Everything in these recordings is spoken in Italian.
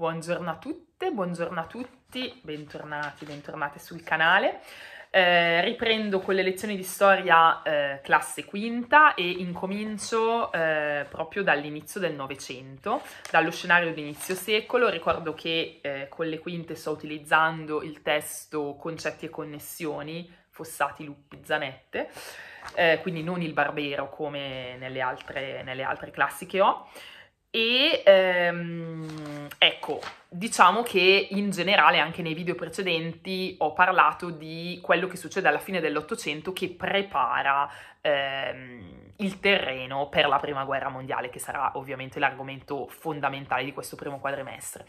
Buongiorno a tutte, buongiorno a tutti, bentornati, bentornate sul canale. Eh, riprendo con le lezioni di storia eh, classe quinta e incomincio eh, proprio dall'inizio del Novecento, dallo scenario d'inizio secolo. Ricordo che eh, con le quinte sto utilizzando il testo Concetti e connessioni, Fossati, Luppi, Zanette, eh, quindi non il Barbero come nelle altre, nelle altre classi che ho. E ehm, ecco, diciamo che in generale anche nei video precedenti ho parlato di quello che succede alla fine dell'Ottocento che prepara ehm, il terreno per la Prima Guerra Mondiale, che sarà ovviamente l'argomento fondamentale di questo primo quadrimestre.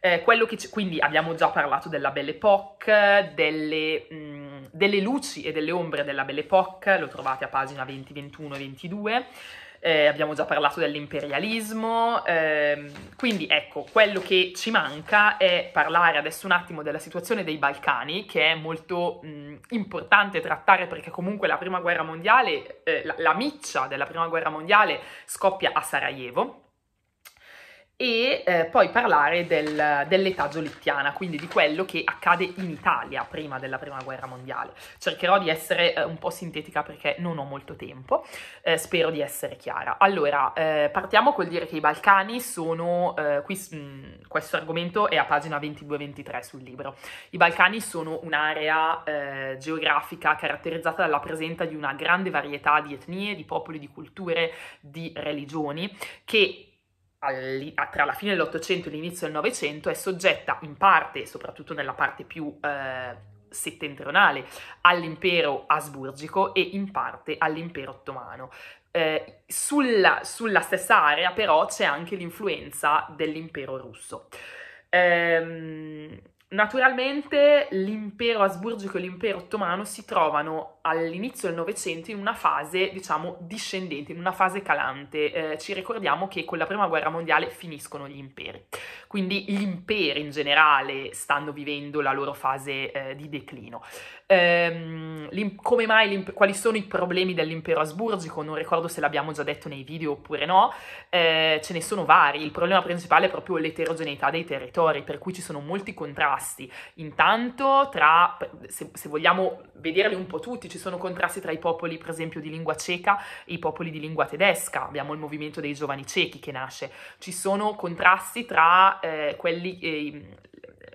Eh, c- quindi abbiamo già parlato della Belle Époque, delle, mh, mm, delle luci e delle ombre della Belle Époque, lo trovate a pagina 20, 21 e 22 eh, abbiamo già parlato dell'imperialismo, ehm, quindi ecco, quello che ci manca è parlare adesso un attimo della situazione dei Balcani, che è molto mh, importante trattare perché comunque la prima guerra mondiale, eh, la, la miccia della prima guerra mondiale scoppia a Sarajevo e eh, poi parlare del, dell'età zolittiana, quindi di quello che accade in Italia prima della prima guerra mondiale. Cercherò di essere eh, un po' sintetica perché non ho molto tempo, eh, spero di essere chiara. Allora, eh, partiamo col dire che i Balcani sono, eh, qui, mh, mm, questo argomento è a pagina 22-23 sul libro, i Balcani sono un'area eh, geografica caratterizzata dalla presenza di una grande varietà di etnie, di popoli, di culture, di religioni, che tra la fine dell'Ottocento e l'inizio del Novecento è soggetta in parte, soprattutto nella parte più eh, settentrionale, all'impero asburgico e in parte all'impero ottomano. Eh, sulla, sulla, stessa area però c'è anche l'influenza dell'impero russo. Ehm, naturalmente l'impero asburgico e l'impero ottomano si trovano all'inizio del Novecento in una fase, diciamo, discendente, in una fase calante. Eh, ci ricordiamo che con la Prima Guerra Mondiale finiscono gli imperi. Quindi gli imperi in generale stanno vivendo la loro fase eh, di declino. Ehm, come mai, quali sono i problemi dell'impero asburgico? Non ricordo se l'abbiamo già detto nei video oppure no. Eh, ce ne sono vari. Il problema principale è proprio l'eterogeneità dei territori, per cui ci sono molti contrasti. Intanto tra, se, se vogliamo vederli un po' tutti, ci sono contrasti tra i popoli, per esempio, di lingua ceca e i popoli di lingua tedesca, abbiamo il movimento dei giovani ciechi che nasce, ci sono contrasti tra eh, quelli, eh,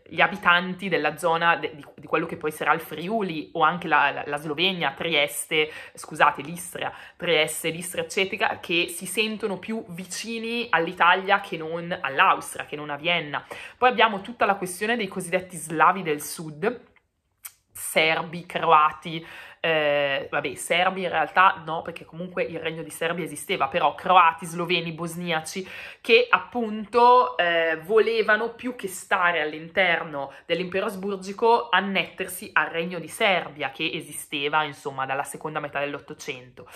gli abitanti della zona de, di, di, quello che poi sarà il Friuli o anche la, la, la Slovenia, Trieste, scusate, l'Istria, Trieste, l'Istria, eccetera, che si sentono più vicini all'Italia che non all'Austria, che non a Vienna. Poi abbiamo tutta la questione dei cosiddetti slavi del sud serbi, croati, eh, vabbè, serbi in realtà no, perché comunque il regno di Serbia esisteva, però croati, sloveni, bosniaci, che appunto eh, volevano più che stare all'interno dell'impero asburgico annettersi al regno di Serbia, che esisteva insomma dalla seconda metà dell'Ottocento.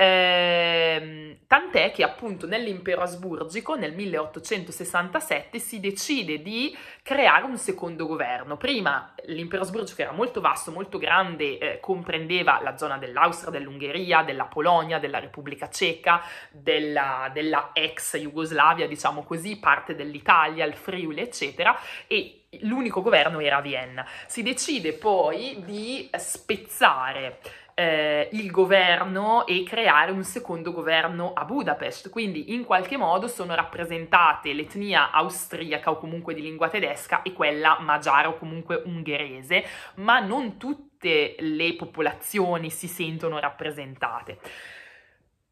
Eh, tant'è che appunto nell'impero asburgico nel 1867 si decide di creare un secondo governo. Prima l'impero asburgico era molto vasto, molto grande, eh, comprendeva la zona dell'Austria, dell'Ungheria, della Polonia, della Repubblica Ceca, della, della ex Jugoslavia, diciamo così, parte dell'Italia, il Friuli, eccetera, e l'unico governo era Vienna. Si decide poi di spezzare eh, il governo e creare un secondo governo a Budapest. Quindi in qualche modo sono rappresentate l'etnia austriaca o comunque di lingua tedesca e quella magiara o comunque ungherese, ma non tutte le popolazioni si sentono rappresentate.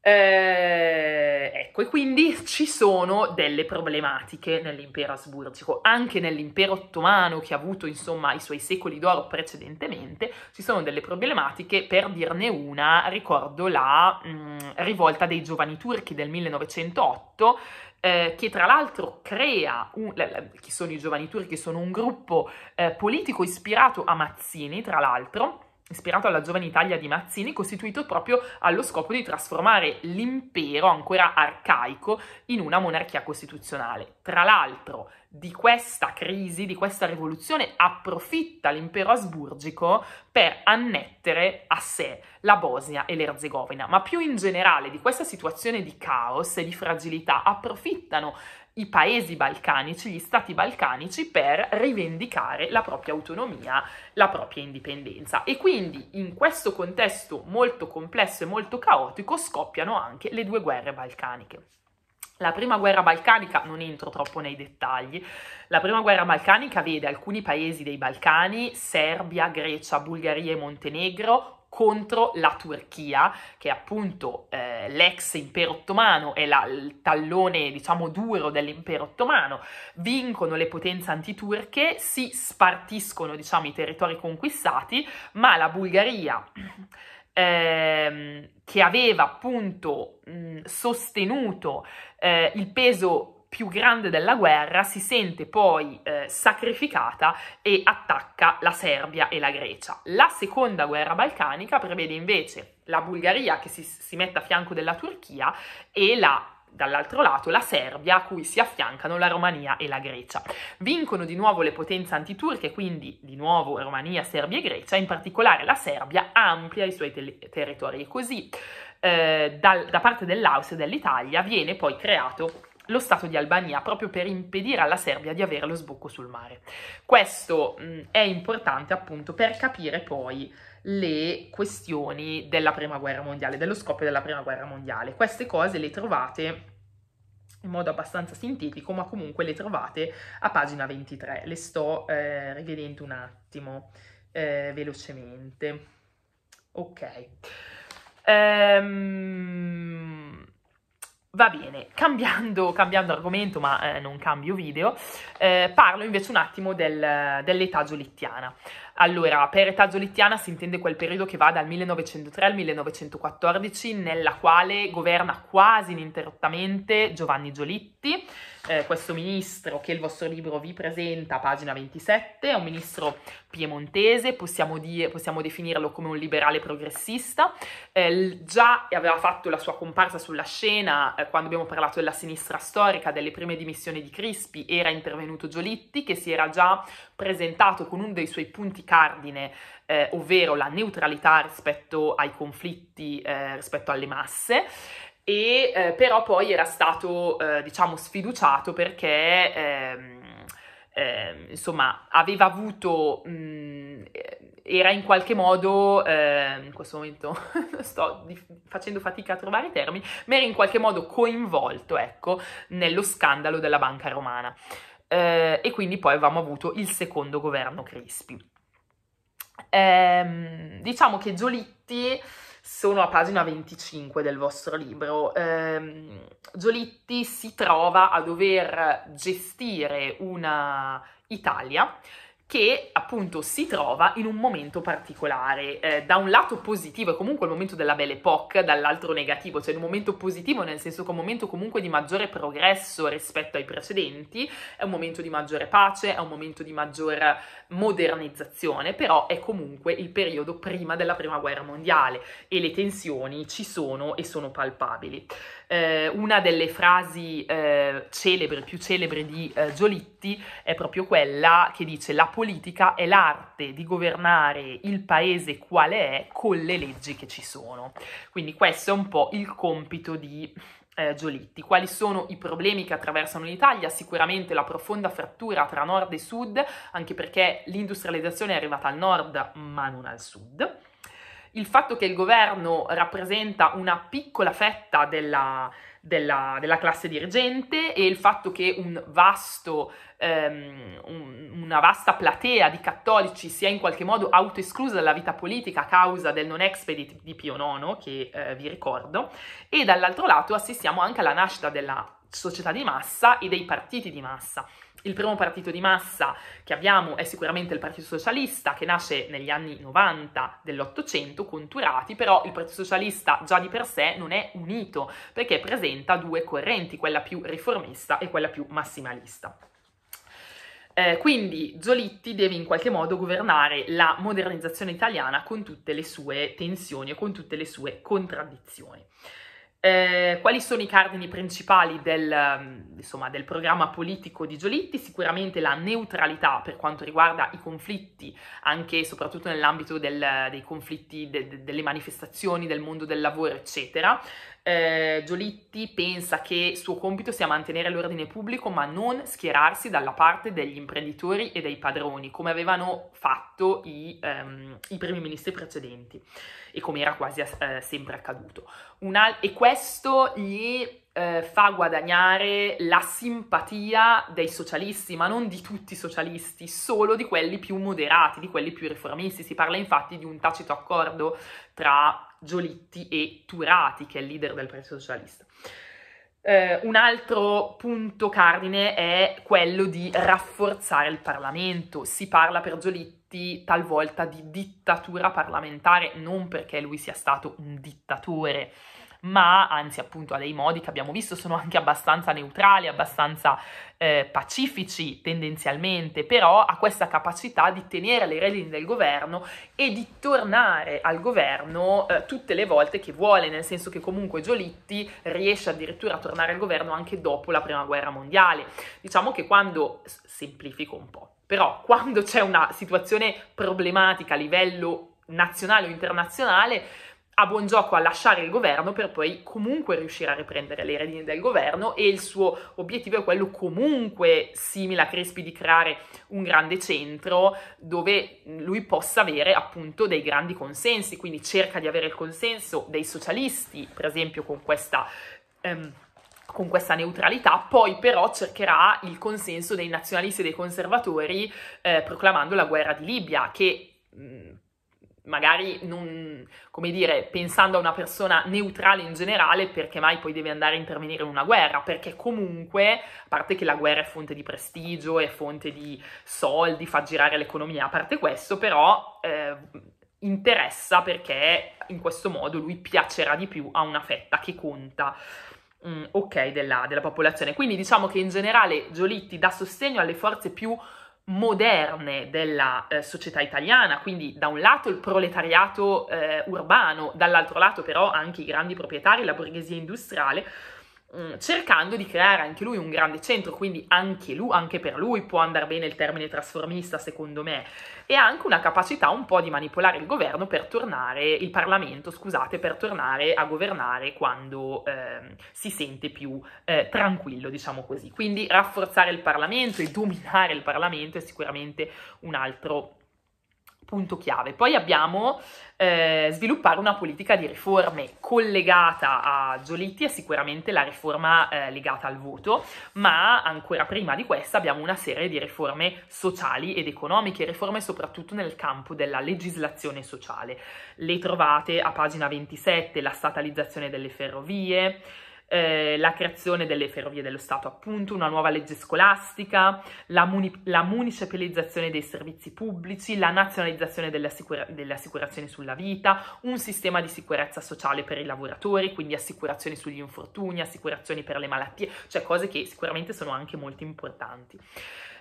Eh, ecco, e quindi ci sono delle problematiche nell'impero asburgico, anche nell'impero ottomano che ha avuto insomma i suoi secoli d'oro precedentemente, ci sono delle problematiche, per dirne una ricordo la mh, mm, rivolta dei giovani turchi del 1908 eh, che tra l'altro crea, un, che sono i giovani turchi, sono un gruppo eh, politico ispirato a Mazzini, tra l'altro, ispirato alla giovane Italia di Mazzini, costituito proprio allo scopo di trasformare l'impero ancora arcaico in una monarchia costituzionale. Tra l'altro, di questa crisi, di questa rivoluzione, approfitta l'impero asburgico per annettere a sé la Bosnia e l'Erzegovina, ma più in generale di questa situazione di caos e di fragilità approfittano i paesi balcanici, gli stati balcanici per rivendicare la propria autonomia, la propria indipendenza. E quindi in questo contesto molto complesso e molto caotico scoppiano anche le due guerre balcaniche. La prima guerra balcanica, non entro troppo nei dettagli, la prima guerra balcanica vede alcuni paesi dei Balcani, Serbia, Grecia, Bulgaria e Montenegro, contro la Turchia, che è appunto eh, l'ex impero ottomano, è la, il tallone diciamo duro dell'impero ottomano, vincono le potenze antiturche, si spartiscono diciamo i territori conquistati, ma la Bulgaria ehm, che aveva appunto mh, sostenuto eh, il peso più grande della guerra, si sente poi eh, sacrificata e attacca la Serbia e la Grecia. La seconda guerra balcanica prevede invece la Bulgaria che si, si mette a fianco della Turchia e la dall'altro lato la Serbia a cui si affiancano la Romania e la Grecia. Vincono di nuovo le potenze antiturche, quindi di nuovo Romania, Serbia e Grecia, in particolare la Serbia amplia i suoi te- territori e così eh, da, da parte dell'Austria e dell'Italia viene poi creato lo Stato di Albania proprio per impedire alla Serbia di avere lo sbocco sul mare. Questo mh, mm, è importante appunto per capire poi le questioni della Prima Guerra Mondiale, dello scoppio della Prima Guerra Mondiale. Queste cose le trovate in modo abbastanza sintetico, ma comunque le trovate a pagina 23. Le sto eh, rivedendo un attimo eh, velocemente. Ok. Ehm Va bene, cambiando, cambiando argomento, ma eh, non cambio video, eh, parlo invece un attimo del, dell'età giolittiana. Allora, per età zolittiana si intende quel periodo che va dal 1903 al 1914, nella quale governa quasi ininterrottamente Giovanni Giolitti, eh, questo ministro che il vostro libro vi presenta, pagina 27, è un ministro piemontese, possiamo, dire, possiamo definirlo come un liberale progressista, eh, già aveva fatto la sua comparsa sulla scena eh, quando abbiamo parlato della sinistra storica, delle prime dimissioni di Crispi, era intervenuto Giolitti che si era già presentato con uno dei suoi punti cardine, eh, ovvero la neutralità rispetto ai conflitti, eh, rispetto alle masse, e eh, però poi era stato, eh, diciamo, sfiduciato perché... Ehm, eh, insomma, aveva avuto, mh, mm, era in qualche modo, eh, in questo momento sto dif- facendo fatica a trovare i termini, ma era in qualche modo coinvolto, ecco, nello scandalo della banca romana. Eh, e quindi poi avevamo avuto il secondo governo Crispi ehm, diciamo che Giolitti sono a pagina 25 del vostro libro. Ehm, Giolitti si trova a dover gestire una Italia che appunto si trova in un momento particolare, eh, da un lato positivo, è comunque il momento della Belle Époque, dall'altro negativo, cioè un momento positivo nel senso che è un momento comunque di maggiore progresso rispetto ai precedenti, è un momento di maggiore pace, è un momento di maggior modernizzazione, però è comunque il periodo prima della Prima Guerra Mondiale e le tensioni ci sono e sono palpabili. Eh, una delle frasi eh, celebri, più celebri di eh, Giolitti è proprio quella che dice la politica è l'arte di governare il paese quale è con le leggi che ci sono. Quindi questo è un po' il compito di eh, Giolitti. Quali sono i problemi che attraversano l'Italia? Sicuramente la profonda frattura tra nord e sud, anche perché l'industrializzazione è arrivata al nord ma non al sud. Il fatto che il governo rappresenta una piccola fetta della, della, della classe dirigente e il fatto che un vasto, ehm, un, una vasta platea di cattolici sia in qualche modo autoesclusa dalla vita politica a causa del non expedit di Pio IX, che eh, vi ricordo, e dall'altro lato assistiamo anche alla nascita della società di massa e dei partiti di massa. Il primo partito di massa che abbiamo è sicuramente il Partito Socialista, che nasce negli anni 90 dell'Ottocento, conturati, però il Partito Socialista già di per sé non è unito, perché presenta due correnti, quella più riformista e quella più massimalista. Eh, quindi Giolitti deve in qualche modo governare la modernizzazione italiana con tutte le sue tensioni e con tutte le sue contraddizioni. Eh, quali sono i cardini principali del, mm, insomma, del, programma politico di Giolitti? Sicuramente la neutralità per quanto riguarda i conflitti, anche e soprattutto nell'ambito del, dei conflitti, de, de, delle manifestazioni, del mondo del lavoro, eccetera eh, Giolitti pensa che il suo compito sia mantenere l'ordine pubblico ma non schierarsi dalla parte degli imprenditori e dei padroni come avevano fatto i, ehm, i primi ministri precedenti e come era quasi eh, sempre accaduto. Una, e questo gli eh, fa guadagnare la simpatia dei socialisti, ma non di tutti i socialisti, solo di quelli più moderati, di quelli più riformisti. Si parla infatti di un tacito accordo tra Giolitti e Turati, che è il leader del Partito Socialista. Eh, un altro punto cardine è quello di rafforzare il Parlamento. Si parla per Giolitti talvolta di dittatura parlamentare, non perché lui sia stato un dittatore, ma anzi appunto ha dei modi che abbiamo visto sono anche abbastanza neutrali, abbastanza eh, pacifici tendenzialmente, però ha questa capacità di tenere le redini del governo e di tornare al governo eh, tutte le volte che vuole, nel senso che comunque Giolitti riesce addirittura a tornare al governo anche dopo la prima guerra mondiale. Diciamo che quando, semplifico un po', però quando c'è una situazione problematica a livello nazionale o internazionale, a buon gioco a lasciare il governo per poi comunque riuscire a riprendere le redini del governo e il suo obiettivo è quello comunque simile a Crespi di creare un grande centro dove lui possa avere appunto dei grandi consensi, quindi cerca di avere il consenso dei socialisti, per esempio con questa... Ehm, con questa neutralità, poi però cercherà il consenso dei nazionalisti e dei conservatori eh, proclamando la guerra di Libia, che mh, mm, magari non, come dire, pensando a una persona neutrale in generale, perché mai poi deve andare a intervenire in una guerra? Perché comunque, a parte che la guerra è fonte di prestigio, è fonte di soldi, fa girare l'economia, a parte questo, però eh, interessa perché in questo modo lui piacerà di più a una fetta che conta. Mm, ok, della, della popolazione. Quindi diciamo che in generale Giolitti dà sostegno alle forze più moderne della eh, società italiana, quindi da un lato il proletariato eh, urbano, dall'altro lato però anche i grandi proprietari, la borghesia industriale, Mm, cercando di creare anche lui un grande centro, quindi anche, lui, anche per lui può andare bene il termine trasformista secondo me, e ha anche una capacità un po' di manipolare il governo per tornare, il Parlamento scusate, per tornare a governare quando eh, si sente più eh, tranquillo, diciamo così. Quindi rafforzare il Parlamento e dominare il Parlamento è sicuramente un altro punto chiave. Poi abbiamo eh, sviluppare una politica di riforme collegata a Giolitti è sicuramente la riforma eh, legata al voto, ma ancora prima di questa abbiamo una serie di riforme sociali ed economiche, riforme soprattutto nel campo della legislazione sociale. Le trovate a pagina 27, la statalizzazione delle ferrovie, eh, la creazione delle ferrovie dello Stato, appunto, una nuova legge scolastica, la, muni- la municipalizzazione dei servizi pubblici, la nazionalizzazione delle, assicura- delle assicurazioni sulla vita, un sistema di sicurezza sociale per i lavoratori, quindi assicurazioni sugli infortuni, assicurazioni per le malattie, cioè cose che sicuramente sono anche molto importanti.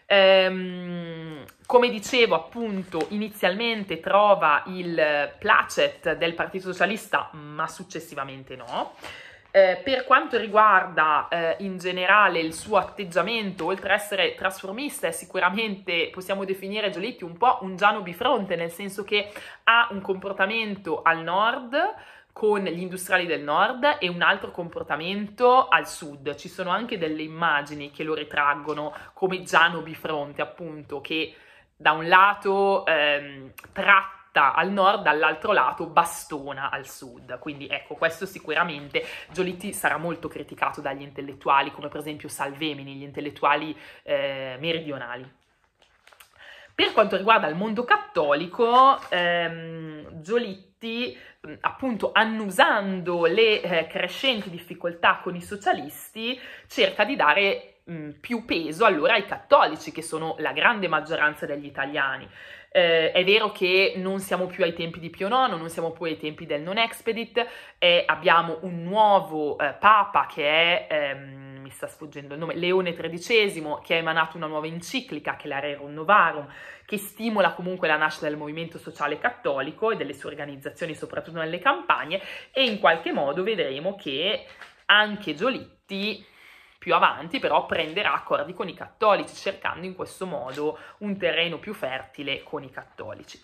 Ehm, come dicevo, appunto, inizialmente trova il placet del Partito Socialista, ma successivamente no. Eh, per quanto riguarda eh, in generale il suo atteggiamento, oltre ad essere trasformista, è sicuramente possiamo definire Giolitti un po' un Giano bifronte, nel senso che ha un comportamento al nord con gli industriali del nord e un altro comportamento al sud. Ci sono anche delle immagini che lo ritraggono come Giano bifronte, appunto, che da un lato ehm, tratta Matta al nord, dall'altro lato Bastona al sud. Quindi ecco, questo sicuramente Giolitti sarà molto criticato dagli intellettuali, come per esempio Salvemini, gli intellettuali eh, meridionali. Per quanto riguarda il mondo cattolico, ehm, Giolitti, appunto annusando le eh, crescenti difficoltà con i socialisti, cerca di dare mh, più peso allora ai cattolici, che sono la grande maggioranza degli italiani. Eh, è vero che non siamo più ai tempi di Pio IX, non siamo più ai tempi del non expedit, e abbiamo un nuovo eh, papa che è, ehm, mi sta sfuggendo il nome, Leone XIII, che ha emanato una nuova enciclica, che è la Rerum Novarum, che stimola comunque la nascita del movimento sociale cattolico e delle sue organizzazioni, soprattutto nelle campagne, e in qualche modo vedremo che anche Giolitti più avanti però prenderà accordi con i cattolici, cercando in questo modo un terreno più fertile con i cattolici.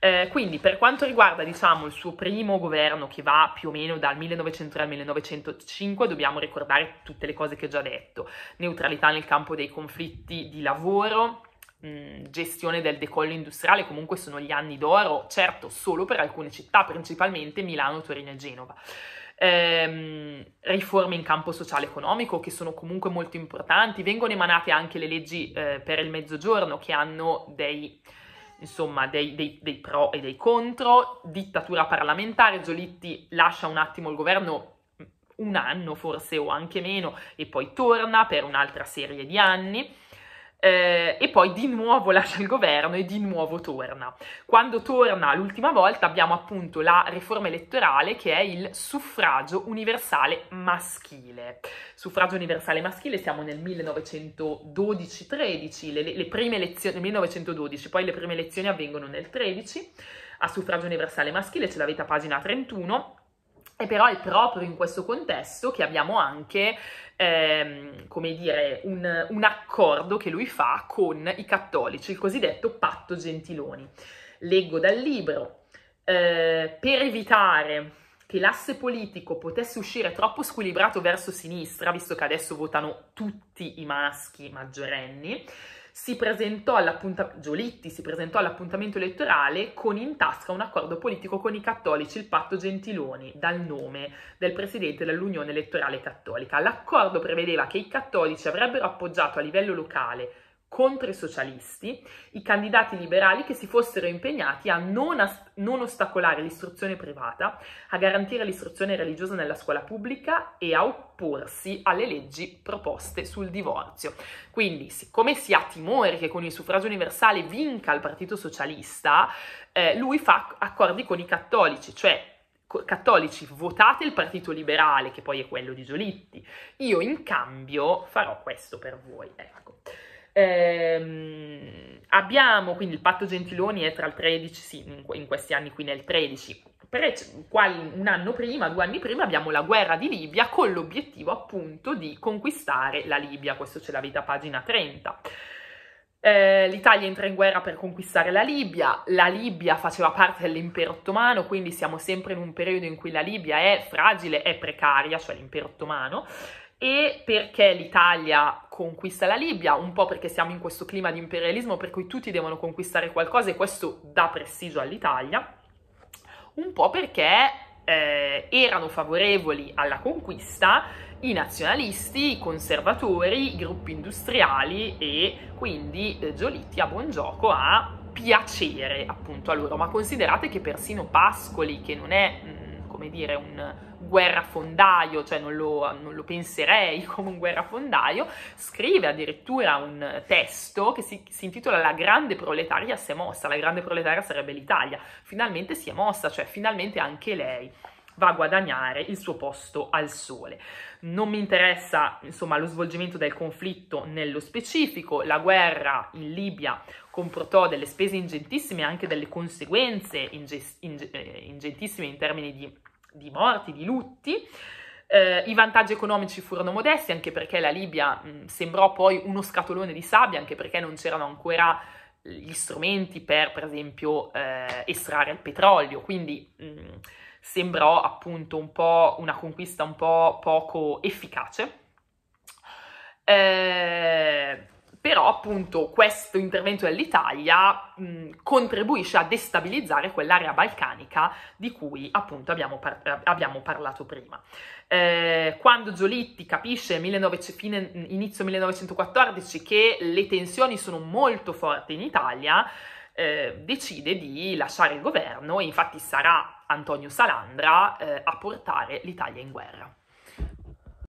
Eh, quindi per quanto riguarda diciamo, il suo primo governo che va più o meno dal 1903 al 1905 dobbiamo ricordare tutte le cose che ho già detto, neutralità nel campo dei conflitti di lavoro, gestione del decollo industriale, comunque sono gli anni d'oro, certo solo per alcune città, principalmente Milano, Torino e Genova ehm, riforme in campo sociale-economico che sono comunque molto importanti, vengono emanate anche le leggi eh, per il mezzogiorno che hanno dei, insomma, dei, dei, dei pro e dei contro, dittatura parlamentare, Giolitti lascia un attimo il governo mm, un anno forse o anche meno e poi torna per un'altra serie di anni eh, e poi di nuovo lascia il governo e di nuovo torna. Quando torna l'ultima volta abbiamo appunto la riforma elettorale che è il suffragio universale maschile. Suffragio universale maschile siamo nel 1912-13, le, le prime elezioni, nel 1912, poi le prime elezioni avvengono nel 13 a suffragio universale maschile, ce l'avete a pagina 31 e però è proprio in questo contesto che abbiamo anche, ehm, come dire, un, un accordo che lui fa con i cattolici, il cosiddetto patto Gentiloni. Leggo dal libro, eh, per evitare che l'asse politico potesse uscire troppo squilibrato verso sinistra, visto che adesso votano tutti i maschi maggiorenni, si presentò Giolitti si presentò all'appuntamento elettorale con in tasca un accordo politico con i cattolici, il patto Gentiloni, dal nome del presidente dell'Unione Elettorale Cattolica. L'accordo prevedeva che i cattolici avrebbero appoggiato a livello locale contro i socialisti i candidati liberali che si fossero impegnati a non, as- non, ostacolare l'istruzione privata, a garantire l'istruzione religiosa nella scuola pubblica e a opporsi alle leggi proposte sul divorzio. Quindi, siccome si ha timore che con il suffragio universale vinca il Partito Socialista, eh, lui fa accordi con i cattolici, cioè cattolici votate il partito liberale che poi è quello di Giolitti io in cambio farò questo per voi ecco Ehm, abbiamo quindi il patto Gentiloni è tra il 13, sì, in questi anni qui nel 13, per, un anno prima, due anni prima abbiamo la guerra di Libia con l'obiettivo appunto di conquistare la Libia, questo ce l'avete a pagina 30. Eh, L'Italia entra in guerra per conquistare la Libia, la Libia faceva parte dell'impero ottomano, quindi siamo sempre in un periodo in cui la Libia è fragile, è precaria, cioè l'impero ottomano, e perché l'Italia conquista la Libia, un po' perché siamo in questo clima di imperialismo per cui tutti devono conquistare qualcosa e questo dà prestigio all'Italia, un po' perché eh, erano favorevoli alla conquista i nazionalisti, i conservatori, i gruppi industriali e quindi eh, Giolitti a buon gioco a piacere appunto a loro, ma considerate che persino Pascoli, che non è... Mh, mm, come dire, un guerrafondaio, cioè non lo, non lo penserei come un guerrafondaio, scrive addirittura un testo che si, si intitola La grande proletaria si è mossa, la grande proletaria sarebbe l'Italia, finalmente si è mossa, cioè finalmente anche lei va a guadagnare il suo posto al sole. Non mi interessa insomma lo svolgimento del conflitto nello specifico, la guerra in Libia comportò delle spese ingentissime e anche delle conseguenze eh, ingentissime in termini di, di morti, di lutti. Eh, I vantaggi economici furono modesti anche perché la Libia mh, sembrò poi uno scatolone di sabbia, anche perché non c'erano ancora gli strumenti per, per esempio, eh, estrarre il petrolio, quindi mh, mm, sembrò appunto un po' una conquista un po' poco efficace. Eh, però appunto questo intervento dell'Italia mh, contribuisce a destabilizzare quell'area balcanica di cui appunto abbiamo, par- abbiamo parlato prima. Eh, quando Giolitti capisce 1900, fine, inizio 1914 che le tensioni sono molto forti in Italia, eh, decide di lasciare il governo e infatti sarà Antonio Salandra eh, a portare l'Italia in guerra.